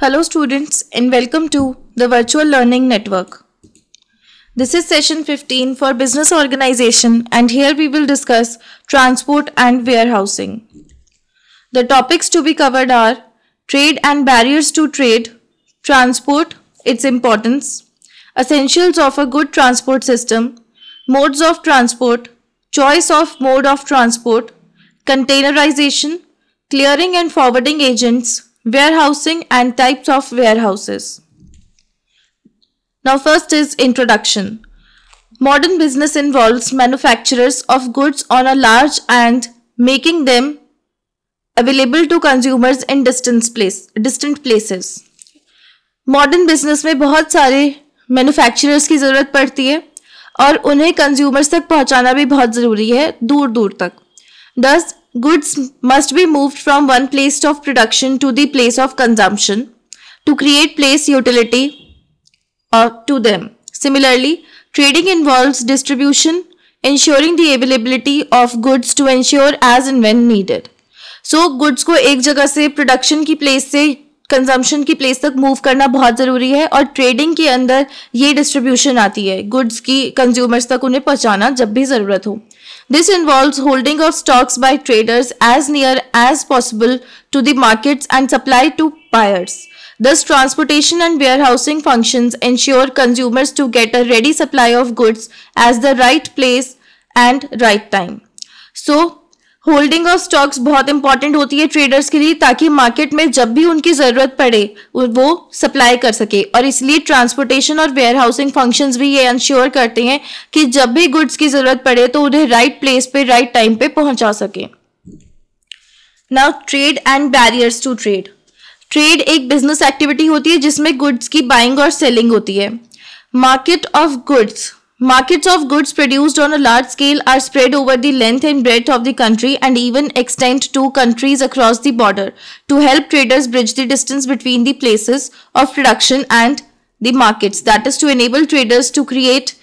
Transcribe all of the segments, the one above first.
Hello students and welcome to the Virtual Learning Network. This is session 15 for business organization and here we will discuss transport and warehousing. The topics to be covered are trade and barriers to trade, transport, its importance, essentials of a good transport system, modes of transport, choice of mode of transport, containerization, clearing and forwarding agents, warehousing and types of warehouses. Now first is introduction. Modern business involves manufacturers of goods on a large and making them available to consumers in distance place, distant places. Modern business में बहुत सारे manufacturers की ज़रूरत पड़ती है और उन्हें consumers तक पहुंचाना भी बहुत ज़रूरी है दूर दूर तक दस goods must be moved from one place of production to the place of consumption to create place utility uh, to them. Similarly, trading involves distribution, ensuring the availability of goods to ensure as and when needed. so, goods ko ek jagah se production ki place se consumption की place तक move करना बहुत ज़रूरी है और trading के अंदर ये डिस्ट्रीब्यूशन आती है गुड्स की कंज्यूमर्स तक उन्हें पहुंचाना जब भी ज़रूरत हो This involves holding of stocks by traders as near as possible to the markets and supply to buyers. Thus, transportation and warehousing functions ensure consumers to get a ready supply of goods as the right place and right time. So, holding of stocks बहुत important होती है traders के लिए ताकि market में जब भी उनकी जरूरत पड़े वो सप्लाई कर सके और इसलिए ट्रांसपोर्टेशन और वेयर हाउसिंग फंक्शन भी ये इंश्योर करते हैं कि जब भी गुड्स की जरूरत पड़े तो उन्हें राइट प्लेस पे राइट टाइम पे पहुंचा सके now trade and barriers to trade trade एक बिजनेस एक्टिविटी होती है जिसमें गुड्स की बाइंग और सेलिंग होती है market of goods Markets of goods produced on a large scale are spread over the length and breadth of the country and even extend to countries across the border to help traders bridge the distance between the places of production and the markets. That is to enable traders to create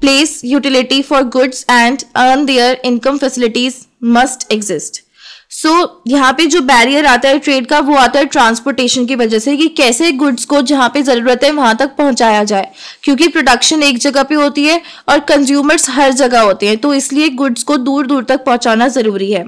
place utility for goods and earn their income facilities must exist. So so, यहाँ पे जो barrier आता है trade का वो आता है transportation की वजह से कि कैसे गुड्स को जहाँ पे ज़रूरत है वहां तक पहुंचाया जाए क्योंकि प्रोडक्शन एक जगह पे होती है और कंज्यूमर्स हर जगह होते हैं तो इसलिए गुड्स को दूर दूर तक पहुंचाना ज़रूरी है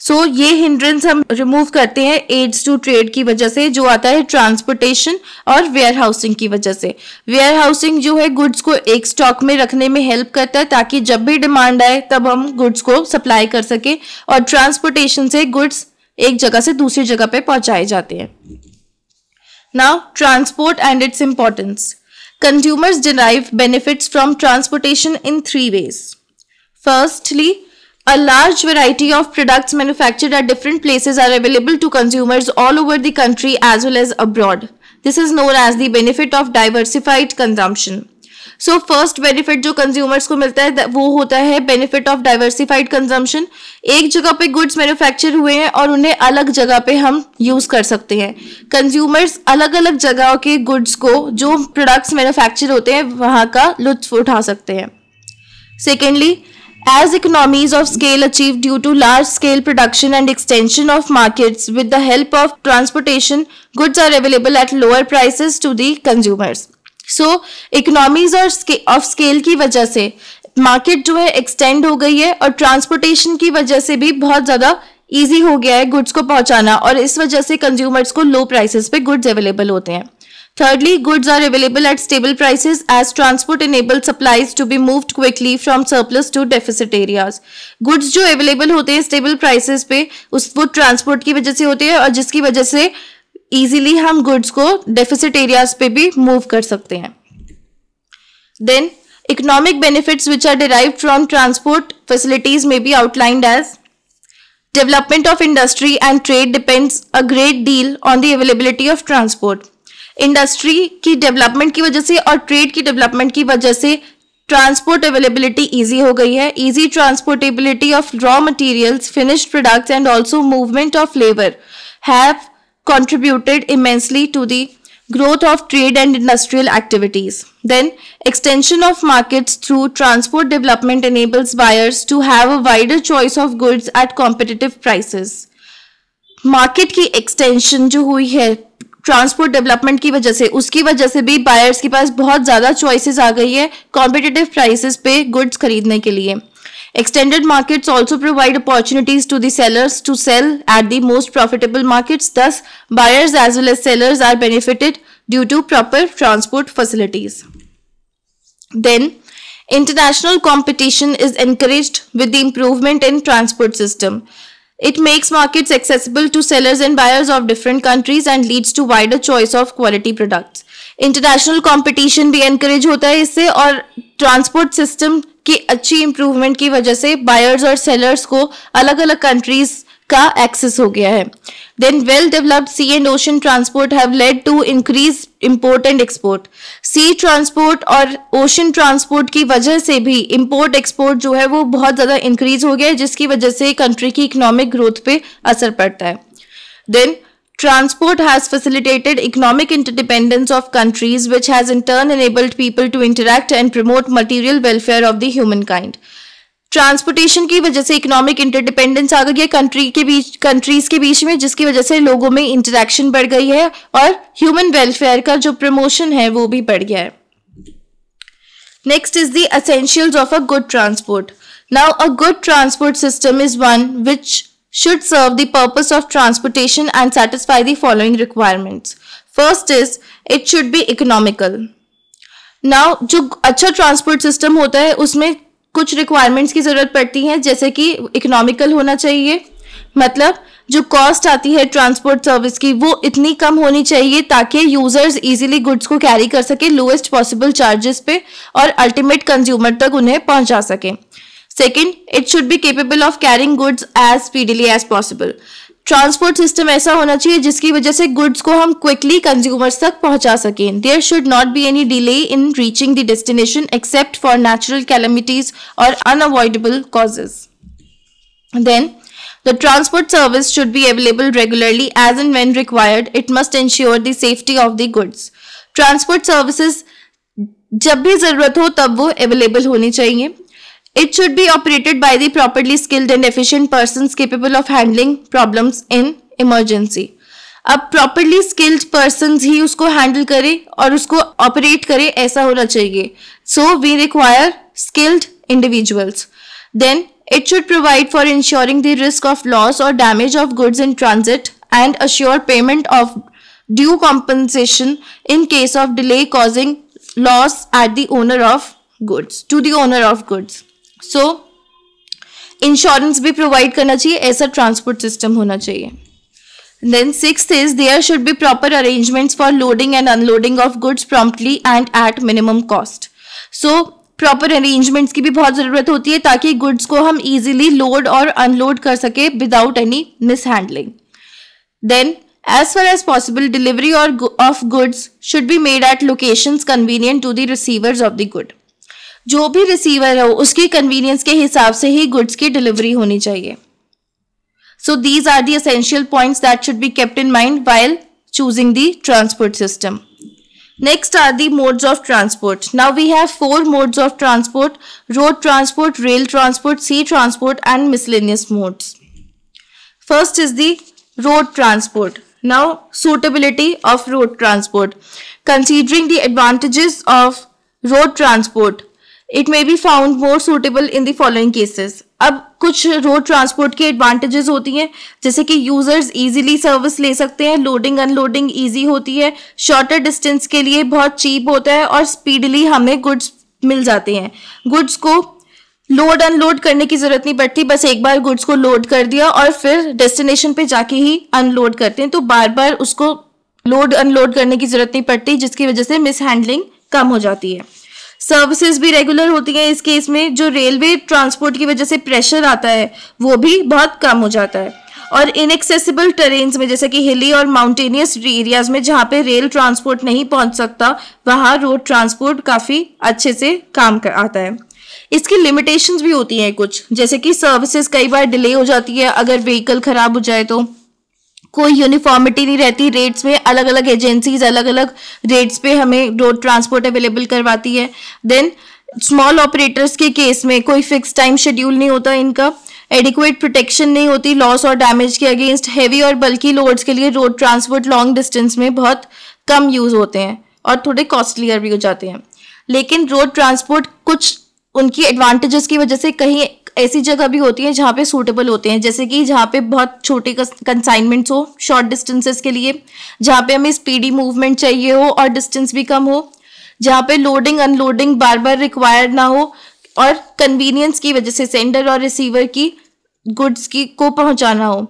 सो so, ये हिंड्रेंस हम रिमूव करते हैं एड्स टू ट्रेड की वजह से जो आता है ट्रांसपोर्टेशन और वेयर हाउसिंग की वजह से वेयर हाउसिंग जो है गुड्स को एक स्टॉक में रखने में हेल्प करता है ताकि जब भी डिमांड आए तब हम गुड्स को सप्लाई कर सके और ट्रांसपोर्टेशन से गुड्स एक जगह से दूसरी जगह पे पहुंचाए जाते हैं now transport and its importance consumers derive benefits from transportation in three ways firstly A large variety of products manufactured at different places are available to consumers all over the country as well as abroad. This is known as the benefit of diversified consumption. So first benefit जो consumers को मिलता है वो होता है benefit of diversified consumption एक जगह पे गुड्स मैन्युफैक्चर हुए हैं और उन्हें अलग जगह पे हम यूज कर सकते हैं कंज्यूमर्स अलग अलग जगह के गुड्स को जो प्रोडक्ट्स मैन्युफैक्चर होते हैं वहाँ का लुत्फ उठा सकते हैं secondly As economies of scale achieved due to large scale production and extension of markets with the help of transportation, goods are available at lower prices to the consumers. so economies economies scale of scale की वजह से market जो है extend हो गई है और transportation की वजह से भी बहुत ज़्यादा easy हो गया है goods को पहुंचाना और इस वजह से consumers को low prices पे goods available होते हैं Thirdly, goods are available at stable prices as transport enables supplies to be moved quickly from surplus to deficit areas. Goods जो available होते हैं stable prices पे उस वो transport की वजह से होते हैं और जिसकी वजह से easily हम goods को deficit areas पे भी move कर सकते हैं. Then, economic benefits which are derived from transport facilities may be outlined as development of industry and trade depends a great deal on the availability of transport. Industry की development की वजह से और ट्रेड की development की वजह से transport availability easy हो गई है easy transportability of raw materials finished products and also movement of labour have contributed immensely to the growth of trade and industrial activities then extension of markets through transport development enables buyers to have a wider choice of goods at competitive prices market की extension जो हुई है transport development की वजह से उसकी वजह से भी बायर्स के पास बहुत ज्यादा चॉइसेस आ गई है कॉम्पिटेटिव प्राइसेस पे गुड्स खरीदने के लिए extended markets also provide opportunities to sellers to sell at the most profitable markets thus buyers as well as sellers are benefited due to proper transport facilities then international competition is encourage with the improvement in transport system It makes markets accessible to sellers and buyers of different countries and leads to wider choice of quality products. International competition भी encourage होता है इससे और transport system की अच्छी improvement की वजह से buyers और sellers को अलग अलग countries का एक्सेस हो गया है then well developed sea and ocean transport have led to increase import and export sea transport और ओशन ट्रांसपोर्ट की वजह से भी इम्पोर्ट एक्सपोर्ट जो है वो बहुत ज़्यादा इंक्रीज हो गया है जिसकी वजह से कंट्री की इकोनॉमिक ग्रोथ पे असर पड़ता है then transport has facilitated economic interdependence of countries which has in turn enabled people to interact and promote material welfare of the human kind transportation की वजह से इकोनॉमिक इंटरडिपेंडेंस आ गई है कंट्री के बीच कंट्रीज के बीच में जिसकी वजह से लोगों में इंटरेक्शन बढ़ गई है और ह्यूमन वेलफेयर का जो प्रमोशन है वो भी बढ़ गया है next is the essentials of a good transport now a good transport system is one which should serve the purpose of transportation and satisfy the following requirements. First is it should be economical now जो अच्छा transport system होता है उसमें कुछ requirements की ज़रूरत पड़ती है जैसे कि इकोनॉमिकल होना चाहिए मतलब जो कॉस्ट आती है ट्रांसपोर्ट सर्विस की वो इतनी कम होनी चाहिए ताकि यूजर्स इजीली गुड्स को कैरी कर सके लोएस्ट पॉसिबल चार्जेस पे और अल्टीमेट कंज्यूमर तक उन्हें पहुंचा सके second it should be capable of carrying goods as speedily as possible transport system ऐसा होना चाहिए जिसकी वजह से गुड्स को हम क्विकली कंज्यूमर्स तक पहुंचा सकें there should not be any delay in reaching the destination except for natural calamities और unavoidable causes then The transport service should be available regularly as and when required. It must ensure the safety of the goods. Transport services जब भी ज़रूरत हो तब वो available होनी चाहिए It should be operated by the properly skilled and efficient persons capable of handling problems in emergency. A properly skilled persons ही उसको handle करे और उसको operate करे ऐसा होना चाहिए. So we require skilled individuals. Then it should provide for ensuring the risk of loss or damage of goods in transit and assure payment of due compensation in case of delay causing loss at the owner of goods to the owner of goods. So so, insurance भी provide करना चाहिए ऐसा transport system होना चाहिए then six is there should be proper arrangements for loading and unloading of goods promptly and at minimum cost so proper arrangements की भी बहुत ज़रूरत होती है ताकि गुड्स को हम इजीली लोड और अनलोड कर सके without any mishandling then as far as possible delivery और of goods should be made at location convenient to the receivers of the good जो भी रिसीवर हो उसकी कन्वीनियंस के हिसाब से ही गुड्स की डिलीवरी होनी चाहिए so these are the essential points that should be kept in mind while choosing the transport system next are the modes of transport now we have four modes of transport road transport rail transport sea transport and miscellaneous modes first is the road transport now suitability of road transport considering the advantages of road transport it may be found more suitable in the following cases अब कुछ road transport के advantages होती हैं जैसे कि users easily service ले सकते हैं लोडिंग अनलोडिंग इजी होती है शॉर्टर डिस्टेंस के लिए बहुत चीप होता है और स्पीडली हमें गुड्स मिल जाते हैं गुड्स को लोड अनलोड करने की जरूरत नहीं पड़ती बस एक बार गुड्स को लोड कर दिया और फिर डेस्टिनेशन पे जाके ही अनलोड करते हैं तो बार बार उसको लोड अनलोड करने की जरूरत नहीं पड़ती जिसकी वजह से मिस हैंडलिंग कम हो जाती है सर्विसेज भी रेगुलर होती हैं इस केस में जो रेलवे ट्रांसपोर्ट की वजह से प्रेशर आता है वो भी बहुत कम हो जाता है और इनएक्सेसिबल टेरेन्स में जैसे कि हिली और माउंटेनियस एरियाज में जहाँ पे रेल ट्रांसपोर्ट नहीं पहुँच सकता वहाँ रोड ट्रांसपोर्ट काफ़ी अच्छे से काम कर आता है इसकी लिमिटेशंस भी होती हैं कुछ जैसे कि सर्विसेज कई बार डिले हो जाती है अगर व्हीकल ख़राब हो जाए तो कोई यूनिफॉर्मिटी नहीं रहती रेट्स में अलग अलग एजेंसीज अलग अलग रेट्स पे हमें रोड ट्रांसपोर्ट अवेलेबल करवाती है देन स्मॉल ऑपरेटर्स के केस में कोई फिक्स टाइम शेड्यूल नहीं होता इनका एडिक्वेट प्रोटेक्शन नहीं होती लॉस और डैमेज के अगेंस्ट हैवी और बल्कि लोड्स के लिए रोड ट्रांसपोर्ट लॉन्ग डिस्टेंस में बहुत कम यूज़ होते हैं और थोड़े कॉस्टलियर भी हो जाते हैं लेकिन रोड ट्रांसपोर्ट कुछ उनकी एडवांटेजेस की वजह से कहीं ऐसी जगह भी होती है जहाँ पे सूटेबल होते हैं जैसे कि जहाँ पे बहुत छोटे कंसाइनमेंट्स हो शॉर्ट डिस्टेंसेस के लिए जहाँ पे हमें स्पीडी मूवमेंट चाहिए हो और डिस्टेंस भी कम हो जहाँ पे लोडिंग अनलोडिंग बार बार रिक्वायर्ड ना हो और कन्वीनियंस की वजह से सेंडर और रिसीवर की गुड्स की को पहुंचाना हो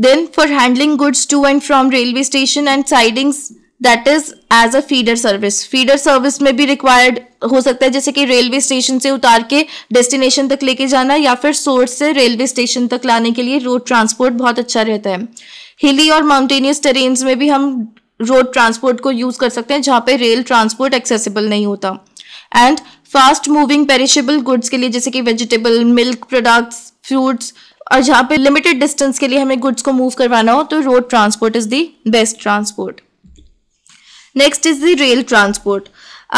then for handling goods to and from railway station and sidings that is as a feeder service feeder service में भी रिक्वायर्ड हो सकता है जैसे कि रेलवे स्टेशन से उतार के डेस्टिनेशन तक लेके जाना या फिर सोर्स से रेलवे स्टेशन तक लाने के लिए रोड ट्रांसपोर्ट बहुत अच्छा रहता है हिली और माउंटेनियस टेरेन्स में भी हम रोड ट्रांसपोर्ट को यूज़ कर सकते हैं जहाँ पे रेल ट्रांसपोर्ट एक्सेसिबल नहीं होता and fast moving perishable goods के लिए जैसे कि वेजिटेबल मिल्क प्रोडक्ट्स फ्रूट्स और जहाँ पे लिमिटेड डिस्टेंस के लिए हमें गुड्स को मूव करवाना हो तो road transport is the best transport next is the rail transport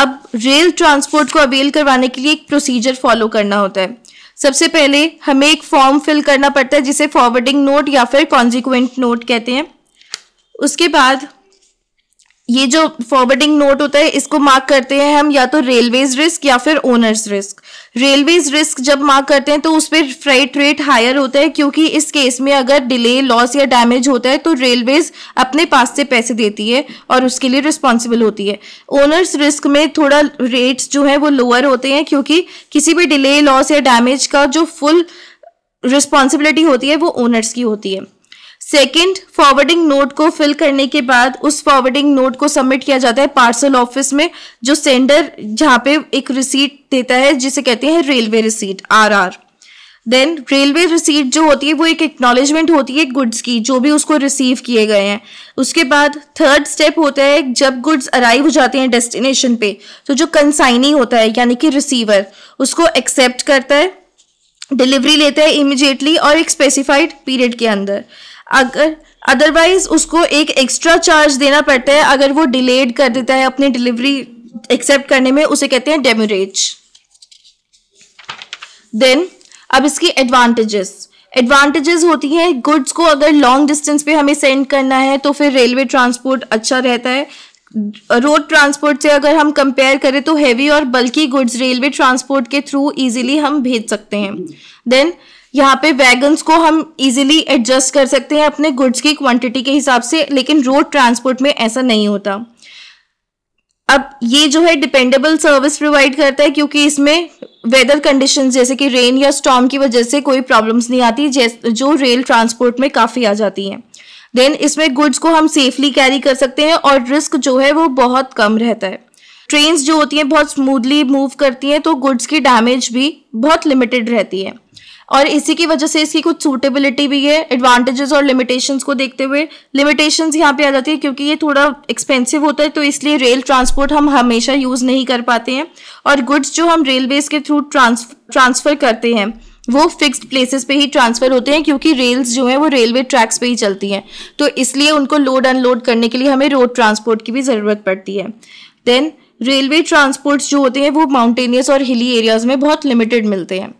अब रेल ट्रांसपोर्ट को अवेल करवाने के लिए एक प्रोसीजर फॉलो करना होता है सबसे पहले हमें एक फॉर्म फिल करना पड़ता है जिसे फॉरवर्डिंग नोट या फिर कॉन्जिक्वेंट नोट कहते हैं उसके बाद ये जो फॉरवर्डिंग नोट होता है इसको मार्क करते हैं हम या तो रेलवेज रिस्क या फिर ओनर्स रिस्क रेलवेज रिस्क जब मार्क करते हैं तो उस पर फ्राइट रेट हायर होता है क्योंकि इस केस में अगर डिले लॉस या डैमेज होता है तो रेलवेज अपने पास से पैसे देती है और उसके लिए रिस्पॉन्सिबल होती है ओनर्स रिस्क में थोड़ा रेट्स जो है वो लोअर होते हैं क्योंकि किसी भी डिले लॉस या डैमेज का जो फुल रिस्पॉन्सिबिलिटी होती है वो ओनर्स की होती है सेकंड फॉरवर्डिंग नोट को फिल करने के बाद उस फॉरवर्डिंग नोट को सबमिट किया जाता है पार्सल ऑफिस में जो सेंडर जहाँ पे एक रिसीट देता है जिसे कहते हैं railway receipt R R then railway receipt जो होती है वो एक एक्नॉलेजमेंट होती है गुड्स की जो भी उसको रिसीव किए गए हैं उसके बाद थर्ड स्टेप होता है जब गुड्स अराइव हो जाते हैं डेस्टिनेशन पे तो जो कंसाइनी होता है यानी कि रिसीवर उसको एक्सेप्ट करता है डिलीवरी लेता है इमिजिएटली और एक स्पेसिफाइड पीरियड के अंदर अगर अदरवाइज उसको एक एक्स्ट्रा चार्ज देना पड़ता है अगर वो डिलेड कर देता है अपनी डिलीवरी एक्सेप्ट करने में उसे कहते हैं डेमोरेज देन अब इसकी एडवांटेजेस एडवांटेजेस होती हैं गुड्स को अगर लॉन्ग डिस्टेंस पे हमें सेंड करना है तो फिर रेलवे ट्रांसपोर्ट अच्छा रहता है रोड ट्रांसपोर्ट से अगर हम कंपेयर करें तो हैवी और बल्कि गुड्स रेलवे ट्रांसपोर्ट के थ्रू इजीली हम भेज सकते हैं देन यहाँ पे वैगन्स को हम इजीली एडजस्ट कर सकते हैं अपने गुड्स की क्वांटिटी के हिसाब से लेकिन रोड ट्रांसपोर्ट में ऐसा नहीं होता अब ये जो है डिपेंडेबल सर्विस प्रोवाइड करता है क्योंकि इसमें वेदर कंडीशंस जैसे कि रेन या स्टॉम की वजह से कोई प्रॉब्लम्स नहीं आती जो रेल ट्रांसपोर्ट में काफ़ी आ जाती हैं देन इसमें गुड्स को हम सेफली कैरी कर सकते हैं और रिस्क जो है वो बहुत कम रहता है ट्रेन्स जो होती हैं बहुत स्मूदली मूव करती हैं तो गुड्स की डैमेज भी बहुत लिमिटेड रहती है और इसी की वजह से इसकी कुछ सूटेबिलिटी भी है एडवांटेजेस और लिमिटेशंस को देखते हुए लिमिटेशंस यहाँ पे आ जाती है क्योंकि ये थोड़ा एक्सपेंसिव होता है तो इसलिए रेल ट्रांसपोर्ट हम हमेशा यूज़ नहीं कर पाते हैं और गुड्स जो हम रेलवेज के थ्रू ट्रांसफ़र करते हैं वो फिक्स्ड प्लेसेस पे ही ट्रांसफ़र होते हैं क्योंकि रेल्स जो है वो रेलवे ट्रैक्स पे ही चलती हैं तो इसलिए उनको लोड अनलोड करने के लिए हमें रोड ट्रांसपोर्ट की भी ज़रूरत पड़ती है देन रेलवे ट्रांसपोर्ट्स जो होते हैं वो माउंटेनियस और हिली एरियाज़ में बहुत लिमिटेड मिलते हैं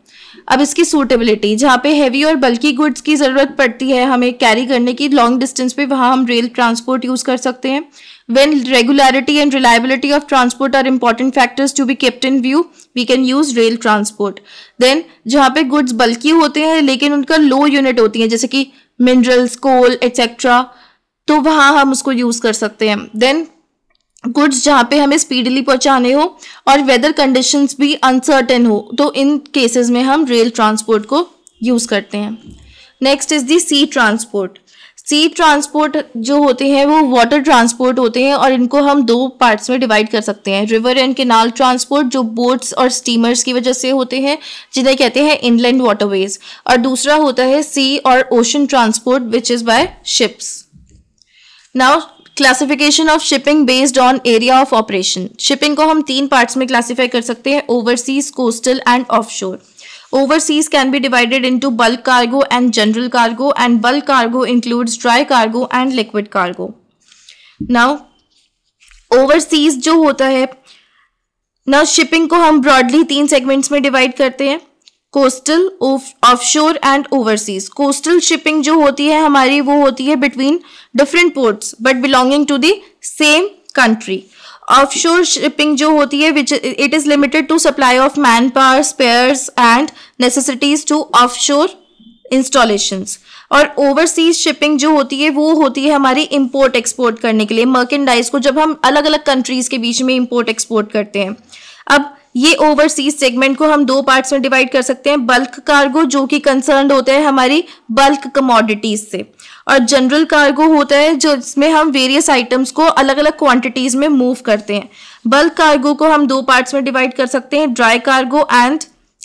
अब इसकी सूटेबिलिटी जहाँ पे हैवी और बल्कि गुड्स की ज़रूरत पड़ती है हमें कैरी करने की लॉन्ग डिस्टेंस पे वहाँ हम रेल ट्रांसपोर्ट यूज़ कर सकते हैं when regularity and reliability of transport are important factors to be kept in view we can use rail transport then जहाँ पे गुड्स बल्कि होते हैं लेकिन उनका लो यूनिट होती है जैसे कि मिनरल्स कोल एक्सेट्रा तो वहाँ हम उसको यूज़ कर सकते हैं देन गुड्स जहाँ पे हमें स्पीडली पहुँचाने हो और वेदर कंडीशंस भी अनसर्टेन हो तो इन केसेस में हम रेल ट्रांसपोर्ट को यूज़ करते हैं next is the sea transport sea transport जो होते हैं वो वाटर ट्रांसपोर्ट होते हैं और इनको हम दो पार्ट्स में डिवाइड कर सकते हैं रिवर एंड केनाल ट्रांसपोर्ट जो बोट्स और स्टीमर्स की वजह से होते हैं जिन्हें कहते हैं इनलैंड वाटरवेज और दूसरा होता है सी और ocean transport which is by ships now classification of shipping based on area of operation shipping को हम तीन पार्ट्स में क्लासीफाई कर सकते हैं overseas coastal and offshore overseas can be divided into bulk cargo and general cargo and bulk cargo includes dry cargo and liquid cargo now overseas जो होता है ना शिपिंग को हम ब्रॉडली तीन सेगमेंट्स में डिवाइड करते हैं coastal offshore and overseas coastal shipping जो होती है हमारी वो होती है between different ports but belonging to the same country offshore shipping जो होती है which it is limited to supply of manpower spares and necessities to offshore installation और ओवरसीज शिपिंग जो होती है वो होती है हमारी इम्पोर्ट एक्सपोर्ट करने के लिए मर्केंडाइज को जब हम अलग अलग कंट्रीज के बीच में इम्पोर्ट एक्सपोर्ट करते हैं अब ये ओवरसीज सेगमेंट को हम दो पार्ट्स में डिवाइड कर सकते हैं बल्क कार्गो जो कि कंसर्न होते हैं हमारी बल्क कमोडिटीज से और जनरल कार्गो होता है जो इसमें हम वेरियस आइटम्स को अलग अलग क्वांटिटीज में मूव करते हैं बल्क कार्गो को हम दो पार्ट्स में डिवाइड कर सकते हैं dry cargo and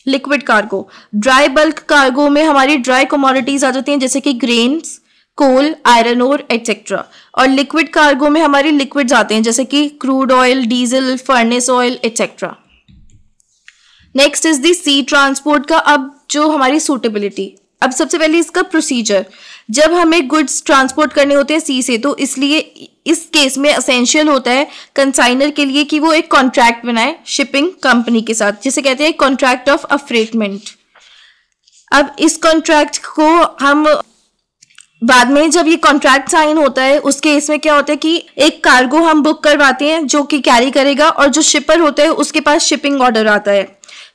liquid cargo dry bulk cargo में हमारी ड्राई कमोडिटीज आ जाती हैं जैसे कि grains coal iron ore etcetera और लिक्विड कार्गो में हमारी लिक्विड आते हैं जैसे कि crude oil diesel furnace oil etcetera next is the sea transport का अब जो हमारी सूटेबिलिटी अब सबसे पहले इसका प्रोसीजर जब हमें गुड्स ट्रांसपोर्ट करने होते हैं सी से तो इसलिए इस केस में असेंशियल होता है कंसाइनर के लिए कि वो एक कॉन्ट्रैक्ट बनाए शिपिंग कंपनी के साथ जिसे कहते हैं कॉन्ट्रैक्ट ऑफ अफ्रेटमेंट अब इस कॉन्ट्रैक्ट को हम बाद में जब ये कॉन्ट्रैक्ट साइन होता है उस केस में क्या होता है कि एक कार्गो हम बुक करवाते हैं जो कि कैरी करेगा और जो शिपर होता है उसके पास शिपिंग ऑर्डर आता है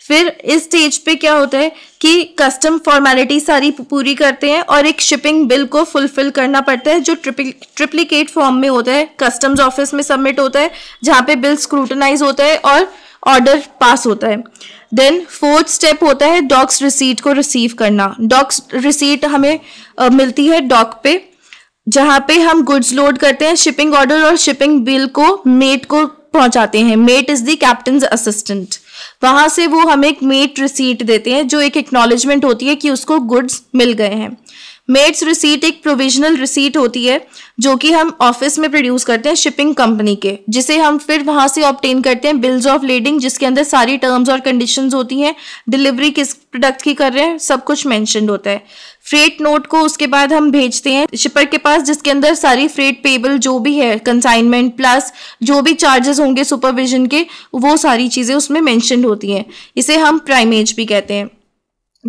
फिर इस स्टेज पे क्या होता है कि कस्टम फॉर्मेलिटी सारी पूरी करते हैं और एक शिपिंग बिल को फुलफिल करना पड़ता है जो ट्रिपल ट्रिप्लीकेट फॉर्म में होता है कस्टम्स ऑफिस में सबमिट होता है जहाँ पे बिल स्क्रूटनाइज होता है और ऑर्डर पास होता है देन फोर्थ स्टेप होता है डॉक्स रिसीट को रिसीव करना डॉक्स रिसीट हमें आ, मिलती है डॉक पे जहाँ पे हम गुड्स लोड करते हैं शिपिंग ऑर्डर और शिपिंग बिल को मेट को पहुँचाते हैं mate is the captain assistant वहां से वो हमें एक मेट रिसीट देते हैं जो एक एक्नॉलेजमेंट होती है कि उसको गुड्स मिल गए हैं मेड्स रिसीट एक प्रोविजनल रिसीट होती है जो कि हम ऑफिस में प्रोड्यूस करते हैं शिपिंग कंपनी के जिसे हम फिर वहां से ऑप्टेन करते हैं बिल्स ऑफ लेडिंग जिसके अंदर सारी टर्म्स और कंडीशन होती हैं डिलीवरी किस प्रोडक्ट की कर रहे हैं सब कुछ मैंशनड होता है फ्रेट नोट को उसके बाद हम भेजते हैं शिपर के पास जिसके अंदर सारी फ्रेट पेबल जो भी है कंसाइनमेंट प्लस जो भी चार्जेस होंगे सुपरविजन के वो सारी चीज़ें उसमें मैंशनड होती हैं इसे हम प्राइमेज भी कहते हैं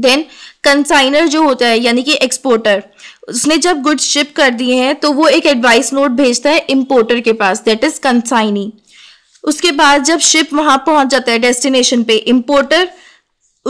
देन कंसाइनर जो होता है यानी कि एक्सपोर्टर उसने जब गुड्स शिप कर दिए हैं तो वो एक एडवाइस नोट भेजता है इम्पोर्टर के पास दैट इज कंसाइनी उसके बाद जब शिप वहां पहुंच जाता है डेस्टिनेशन पे इम्पोर्टर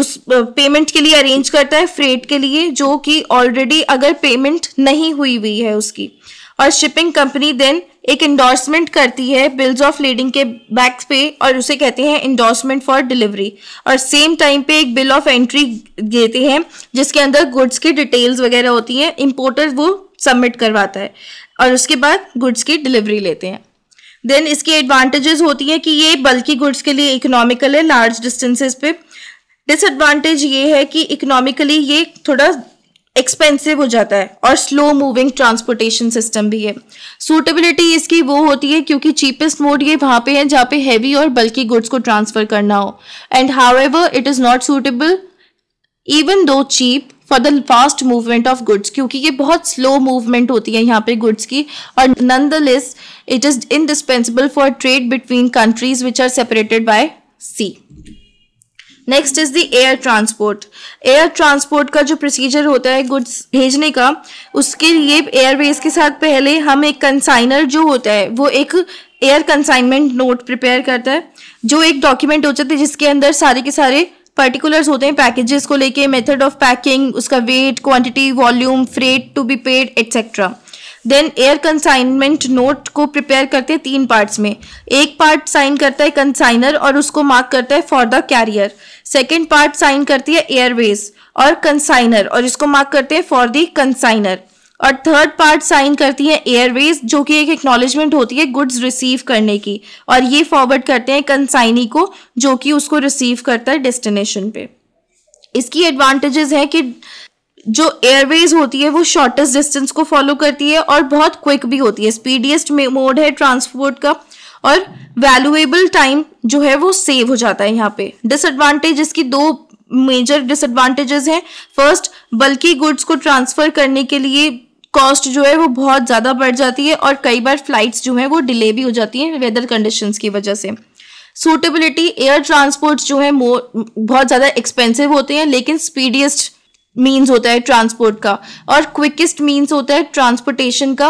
उस पेमेंट के लिए अरेंज करता है फ्रेट के लिए जो कि ऑलरेडी अगर पेमेंट नहीं हुई हुई है उसकी और शिपिंग कंपनी देन एक इंडोर्समेंट करती है बिल्स ऑफ लीडिंग के बैक्स पे और उसे कहते हैं इंडोर्समेंट फॉर डिलीवरी और सेम टाइम पे एक बिल ऑफ एंट्री देते हैं जिसके अंदर गुड्स की डिटेल्स वगैरह होती हैं इम्पोर्टर वो सबमिट करवाता है और उसके बाद गुड्स की डिलीवरी लेते हैं देन इसकी एडवांटेजेस होती है कि ये बल्कि गुड्स के लिए इकोनॉमिकल है लार्ज डिस्टेंसेस पे डिसएडवांटेज ये है कि इकोनॉमिकली ये थोड़ा एक्सपेंसिव हो जाता है और स्लो मूविंग ट्रांसपोर्टेशन सिस्टम भी है सूटेबिलिटी इसकी वो होती है क्योंकि चीपेस्ट मोड ये वहाँ पे है जहाँ पे हैवी और बल्कि गुड्स को ट्रांसफर करना हो and however it is not suitable even though cheap for the fast movement of goods क्योंकि ये बहुत स्लो मूवमेंट होती है यहाँ पे गुड्स की और nonetheless it is indispensable for trade between countries which are separated by sea next is the air transport air transport का जो प्रोसीजर होता है गुड्स भेजने का उसके लिए एयरवेज के साथ पहले हम एक कंसाइनर जो होता है वो एक एयर कंसाइनमेंट नोट प्रिपेयर करता है जो एक डॉक्यूमेंट होता है जिसके अंदर सारे के सारे पर्टिकुलर्स होते हैं पैकेजेस को लेके मेथड ऑफ पैकिंग उसका weight quantity volume freight to be paid etcetera then air consignment note को प्रिपेयर करते हैं तीन पार्ट्स में एक पार्ट साइन करता है कंसाइनर और उसको मार्क करता है for the carrier second part sign करती है एयरवेज और कंसाइनर और इसको मार्क करते हैं फॉर द कंसाइनर और थर्ड पार्ट साइन करती है एयरवेज जो कि एक एक्नॉलेजमेंट होती है गुड्स रिसीव करने की और ये फॉरवर्ड करते हैं कंसाइनी को जो कि उसको रिसीव करता है डेस्टिनेशन पे इसकी एडवांटेजेस हैं कि जो एयरवेज होती है वो शॉर्टेस्ट डिस्टेंस को फॉलो करती है और बहुत क्विक भी होती है स्पीडियस्ट मोड है ट्रांसपोर्ट का और वैल्यूएबल टाइम जो है वो सेव हो जाता है यहाँ पे डिसएडवांटेज इसकी दो मेजर डिसएडवांटेजेस हैं फर्स्ट बल्कि गुड्स को ट्रांसफर करने के लिए कॉस्ट जो है वो बहुत ज़्यादा बढ़ जाती है और कई बार फ्लाइट्स जो हैं वो डिले भी हो जाती हैं वेदर कंडीशंस की वजह से सूटेबिलिटी एयर ट्रांसपोर्ट जो है बहुत ज़्यादा एक्सपेंसिव होते हैं लेकिन स्पीडियस्ट मीन्स होता है ट्रांसपोर्ट का और क्विकेस्ट मीन्स होता है ट्रांसपोर्टेशन का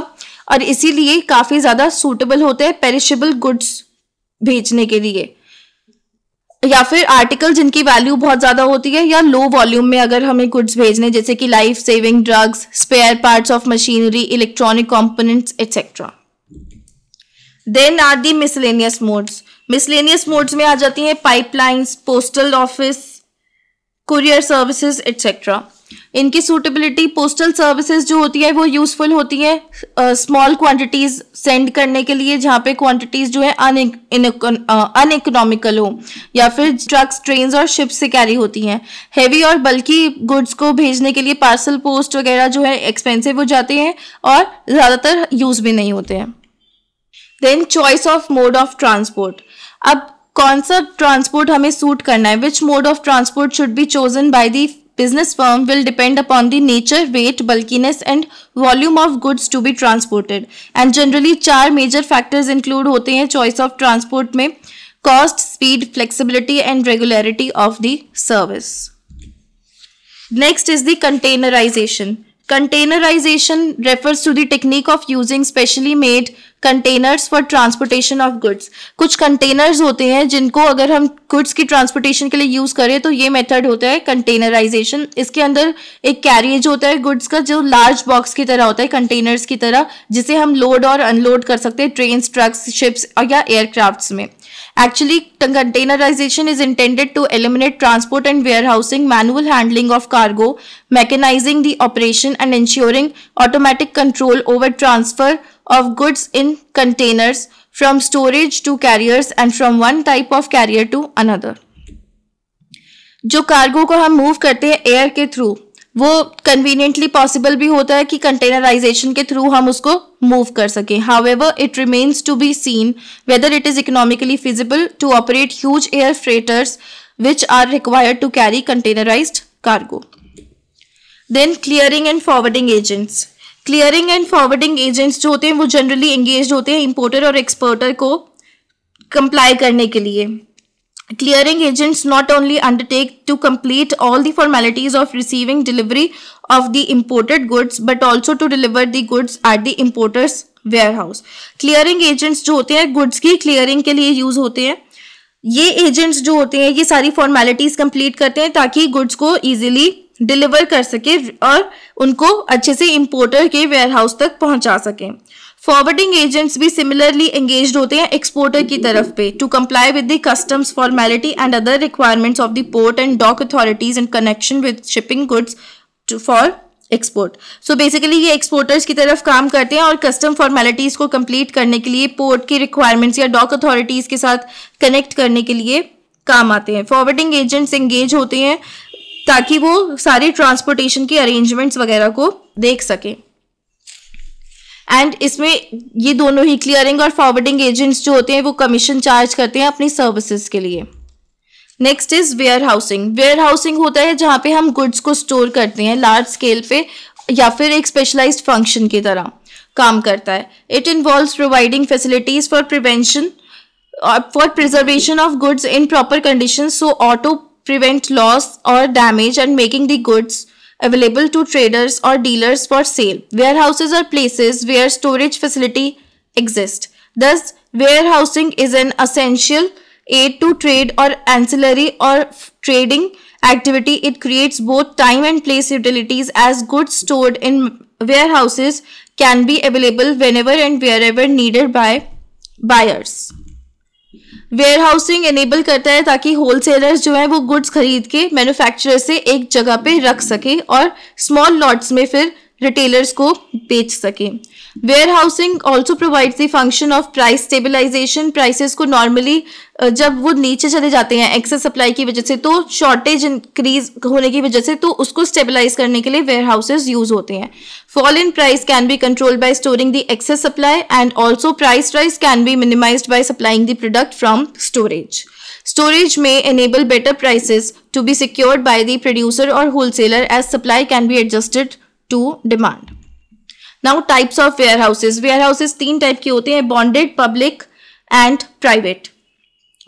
और इसीलिए काफी ज्यादा सूटेबल होता है पेरिशेबल गुड्स भेजने के लिए या फिर आर्टिकल जिनकी वैल्यू बहुत ज्यादा होती है या लो वॉल्यूम में अगर हमें गुड्स भेजने जैसे कि life saving drugs spare parts of machinery electronic components etcetera then are the miscellaneous modes miscellaneous modes में आ जाती है pipelines postal office courier services etcetera इनकी सूटेबिलिटी पोस्टल सर्विसेज जो होती है वो यूजफुल होती है स्मॉल क्वांटिटीज सेंड करने के लिए जहाँ पे क्वांटिटीज जो है अन इकोनॉमिकल हो या फिर ट्रक्स ट्रेन और शिप से कैरी होती हैं हैवी और बल्कि गुड्स को भेजने के लिए पार्सल पोस्ट वगैरह जो है एक्सपेंसिव हो जाते हैं और ज़्यादातर यूज़ भी नहीं होते हैं then choice of mode of transport अब कौन सा ट्रांसपोर्ट हमें सूट करना है which mode of transport should be chosen by the business firm will depend upon the nature, weight, bulkiness and volume of goods to be transported. And generally four major factors include होते हैं choice of transport में cost, speed, flexibility and regularity of the service. Next is the containerization. Containerization refers to the technique of using specially made containers for transportation of goods कुछ containers होते हैं जिनको अगर हम goods की transportation के लिए यूज करें तो ये मेथड होता है कंटेनराइजेशन इसके अंदर एक कैरिएज होता है गुड्स का जो लार्ज बॉक्स की तरह होता है कंटेनर्स की तरह जिसे हम लोड और अनलोड कर सकते हैं ट्रेन ट्रक्स शिप्स या एयरक्राफ्ट में actually containerization is intended to eliminate transport and warehousing manual handling of cargo mechanizing the operation and ensuring automatic control over transfer of goods in containers from storage to carriers and from one type of carrier to another जो cargo को हम move करते हैं air के through वो conveniently possible भी होता है कि कंटेनराइजेशन के थ्रू हम उसको मूव कर सकें however it remains to be seen whether it is economically feasible to operate huge air freighters which are required to carry containerize cargo then clearing and forwarding agents clearing and forwarding agents जो होते हैं वो generally engage होते हैं importer और exporter को comply करने के लिए clearing agents not only undertake to complete all the formalities of receiving delivery of the imported goods but also to deliver the goods at the importer's warehouse clearing agents jo hote hain goods ki clearing ke liye use hote hain ये agents जो होते हैं ये सारी formalities complete करते हैं ताकि goods को easily deliver कर सके और उनको अच्छे से importer के warehouse तक पहुंचा सकें फॉरवर्डिंग एजेंट्स भी सिमिलरली एंगेज होते हैं एक्सपोर्टर की तरफ पे to comply with the customs formality and other requirements of the port and dock authorities in connection with shipping goods for export so basically ये एक्सपोर्टर्स की तरफ काम करते हैं और कस्टम फॉर्मेलिटीज़ को कम्प्लीट करने के लिए पोर्ट की रिक्वायरमेंट्स या डॉक अथॉरिटीज़ के साथ कनेक्ट करने के लिए काम आते हैं फॉरवर्डिंग एजेंट्स एंगेज होते हैं ताकि वो सारी ट्रांसपोर्टेशन के अरेंजमेंट्स वगैरह को देख सकें एंड इसमें ये दोनों ही क्लियरिंग और फॉरवर्डिंग एजेंट्स जो होते हैं वो कमीशन चार्ज करते हैं अपनी सर्विसेज के लिए next is warehousing warehousing होता है जहाँ पे हम गुड्स को स्टोर करते हैं लार्ज स्केल पे या फिर एक स्पेशलाइज्ड फंक्शन की तरह काम करता है it involve providing facilities for prevention for preservation of goods in proper condition so as to prevent loss और damage and making the goods available to traders or dealers for sale. Warehouses are places where storage facility exist. Thus, warehousing is an essential aid to trade or ancillary or trading activity. It creates both time and place utilities as goods stored in warehouses can be available whenever and wherever needed by buyers. Warehousing enable करता है ताकि wholesalers जो है वो goods खरीद के manufacturer से एक जगह पे रख सके और स्मॉल लॉट्स में फिर रिटेलर्स को बेच सकें warehousing also provides the function of price stabilization prices को नॉर्मली जब वो नीचे चले जाते हैं एक्सेस सप्लाई की वजह से तो शॉर्टेज इंक्रीज होने की वजह से तो उसको स्टेबलाइज करने के लिए वेयर हाउसेज यूज होते हैं fall in price can be control by storing the excess supply and also price rise can be minimize by supplying the product from storage storage में enable better prices to be secured by the producer और wholesaler as supply can be adjusted to demand. Now types of warehouses. Warehouses तीन type के होते हैं bonded, public and private.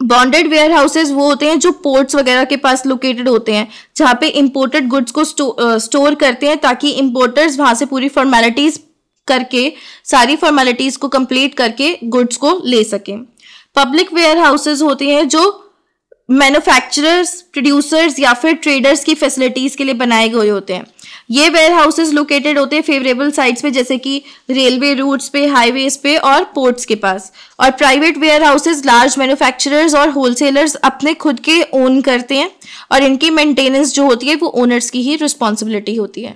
Bonded warehouses वो होते हैं जो पोर्ट्स वगैरह के पास लोकेटेड होते हैं जहाँ पे इम्पोर्टेड गुड्स को स्टोर uh, करते हैं ताकि इम्पोर्टर्स वहाँ से पूरी फॉर्मेलिटीज करके सारी फॉर्मेलिटीज को कंप्लीट करके गुड्स को ले सकें पब्लिक वेयर हाउसेज होते हैं जो मैन्युफैक्चरर्स प्रोड्यूसर्स या फिर ट्रेडर्स की फैसिलिटीज़ के लिए बनाए गए होते हैं ये वेयर हाउसेज लोकेटेड होते हैं फेवरेबल साइट्स पे जैसे कि रेलवे रूट्स पे हाईवेज पे और पोर्ट्स के पास और private warehouses large manufacturers और होलसेलर्स अपने खुद के ओन करते हैं और इनकी मेंटेनेंस जो होती है वो ओनर्स की ही रिस्पॉन्सिबिलिटी होती है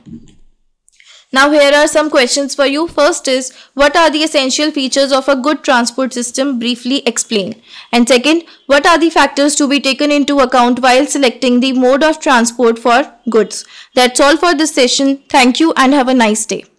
Now here are some questions for you. First is, what are the essential features of a good transport system? Briefly explain. And second, what are the factors to be taken into account while selecting the mode of transport for goods? That's all for this session. Thank you and have a nice day.